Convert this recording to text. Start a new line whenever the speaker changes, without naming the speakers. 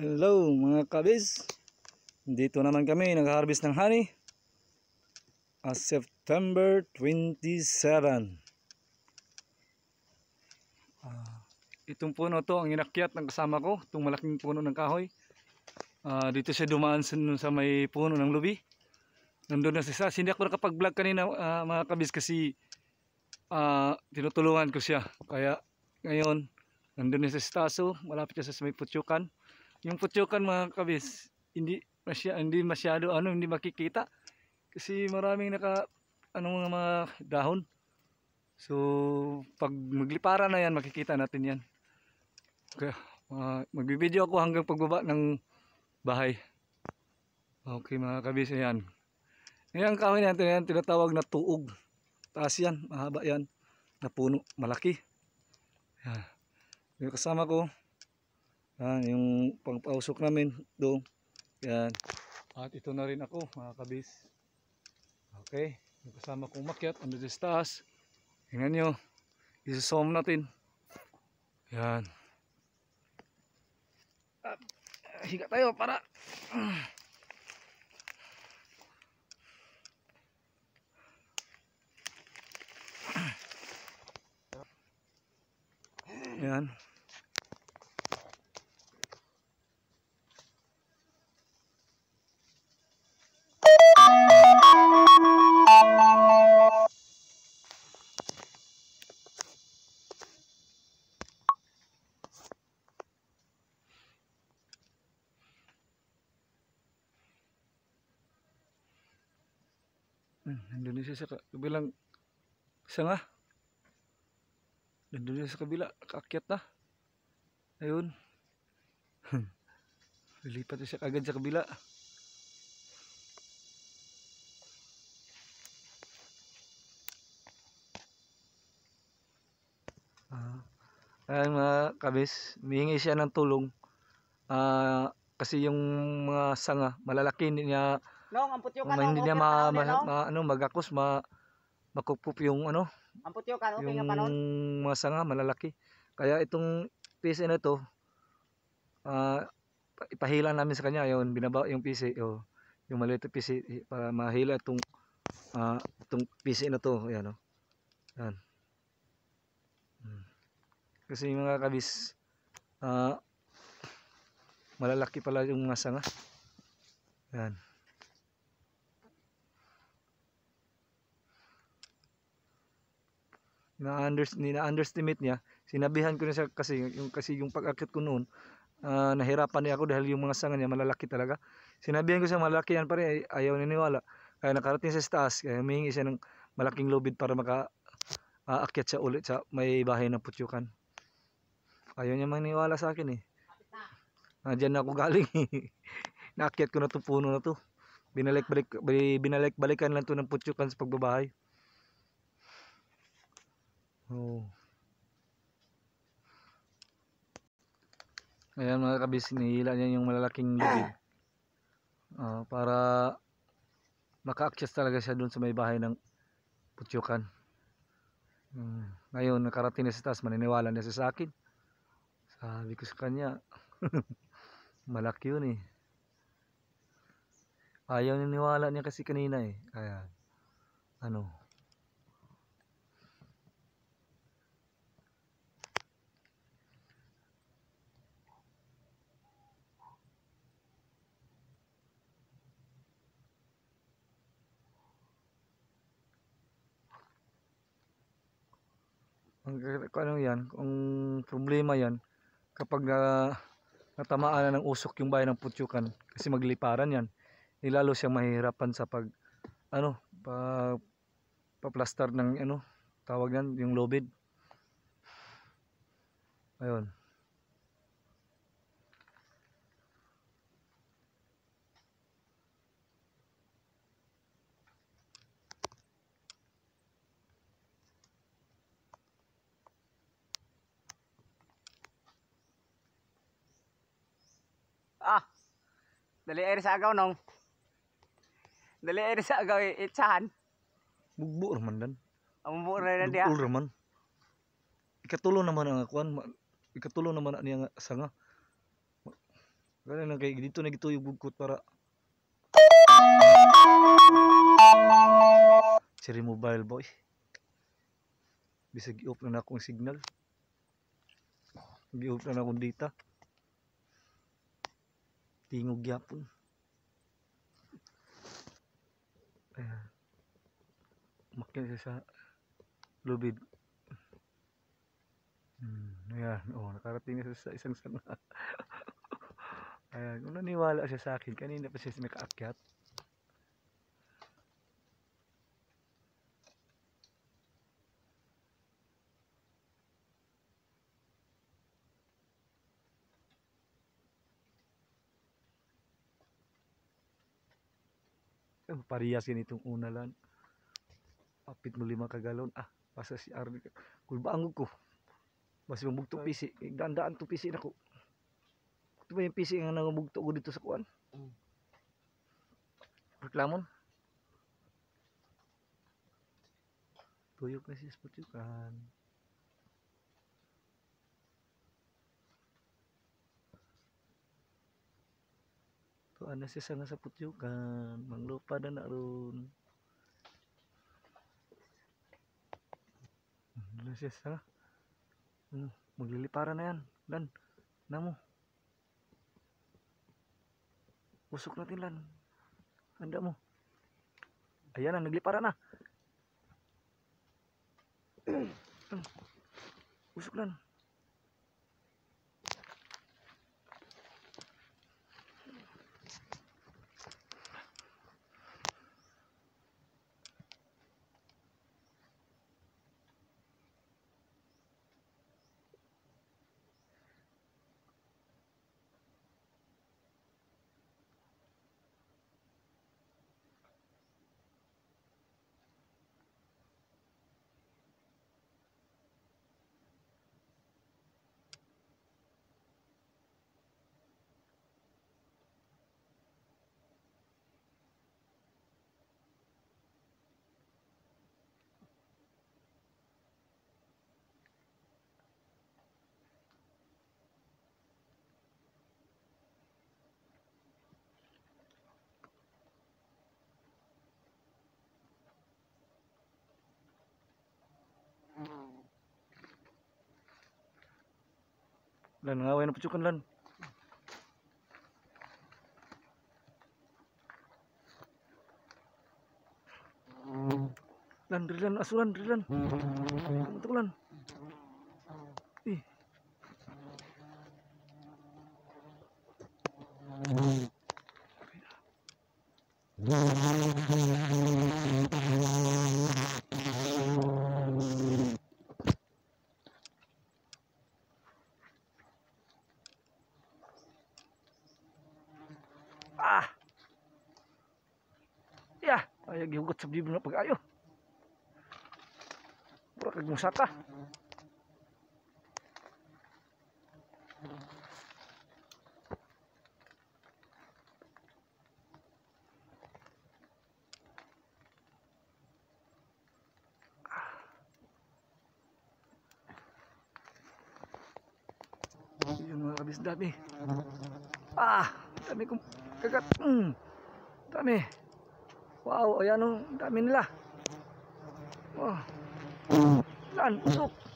Hello mga kabis Dito naman kami nag-harvest ng honey As September 27 uh, ah, Itong puno to ang inakyat ng kasama ko Itong malaking puno ng kahoy uh, Dito siya dumaan sa, may puno ng lubi Nandun na siya Hindi ako nakapag-vlog kanina uh, mga kabis kasi uh, Tinutulungan ko siya Kaya ngayon Nandun na sa staso, malapit na sa may putyukan. Yung putyokan mga kabis, hindi masya, hindi masyado ano, hindi makikita kasi maraming naka ano mga, mga dahon. So pag maglipara na yan, makikita natin yan. Kaya uh, magbibideo ako hanggang pagbaba ng bahay. Okay mga kabis, ayan. Ngayon kahoy natin yan, tinatawag na tuog. Taas yan, mahaba yan. Napuno, malaki. Yan. kasama ko, yan, yung pangpausok namin doon. Yan. At ito na rin ako mga kabis. Okay. Yung kasama kong makyat ang this taas. Tingnan nyo. Isasom natin. Yan. At, ah, higa tayo para... Yan. Nandun siya sa kabilang isa na. Nandun siya sa kabila. kakyat na. Ayun. Lilipat siya agad sa kabila. Uh, ah. ayun mga kabis, mihingi siya ng tulong. Uh, kasi yung mga sanga, malalaki niya Nong, amputyo ka. Nong, ano, hindi niya ma, ano, magakos, ma, makukup yung ano. Amputyo ka, okay yung, ka pa noon? malalaki. Kaya itong PC na ito, uh, ah, ipahila namin sa kanya yon binaba yung PC oh, yung maliit na PC para mahila itong uh, itong PC na to ayan oh. Ayan. Hmm. Kasi mga kabis uh, malalaki pala yung mga sanga. Ayan. na-underestimate under, niya. Sinabihan ko na siya kasi yung, kasi yung pag-akit ko noon, uh, nahirapan niya ako dahil yung mga sanga niya malalaki talaga. Sinabihan ko siya malaki yan pare, ayaw niniwala. Kaya nakarating siya sa taas, kaya humingi siya ng malaking lubid para maka uh, akyat siya ulit sa may bahay ng putyukan. Ayaw niya maniwala sa akin eh. Nandiyan na ako galing. Eh. Naakyat ko na 'tong puno na 'to. Binalik-balik binalik-balikan lang 'to ng putyukan sa pagbabahay. Oh. Ayan mga kabis, hinihila niya yung malalaking lubid. Uh, ah, para maka-access talaga siya doon sa may bahay ng putyukan. Hmm. Ngayon, nakarating na si Tas, maniniwala na siya sa akin. Sabi ko sa kanya, malaki yun eh. Ayaw niniwala niya kasi kanina eh. Kaya, ano, kung ano yan, kung problema yan, kapag na, natamaan na ng usok yung bayan ng putyukan, kasi magliparan yan, nilalo eh, siyang mahirapan sa pag, ano, pa, paplastar ng, ano, tawag yan, yung lobid. Ayun. Dali air sa agaw nong. Dali air sa agaw itsahan. Bugbo raman dan. Ang bugbo na dan dia. Bugbo raman. Ikatulo naman ang akuan. Ikatulo naman ang niyang sanga. Kaya na kay dito na gito bugkot para Siri mobile boy. Bisa gi-open na na akong signal. Gi-open na na akong data tingog yapon ayan makin sa lubid hmm, ayan oh, nakarating na sa isang sanga ayan naniwala siya sa akin kanina pa siya nakaakyat Oh, parehas ganitong una lang. Papit mo lima kagalon. Ah, basta si Arne. Kulbaangog ko. Mas mabugto pisi. Igdaan-daan eh, to pisi na ko. Ito ba yung pisi nga nangamugto ko dito sa kuan? Mm. Reklamon? Tuyok na si Sputikan. anu sisa ngasaput juga mang lupa dan arun hmm, Nah, sisa hmm, magili parah dan namo usuk natin lan mu mo nang na parah nah usuk lan Lan ngawain pucukan lan. Lan drilan asulan drilan. Untuk lan. Ih. Ah. Ya, ay gihugot sa dibdib na pag-ayo. Pura kag musaka. Yung mga ah. kabis dami. Ah, dami kong kagat mm, dami wow ayan o oh, dami nila oh, lan usok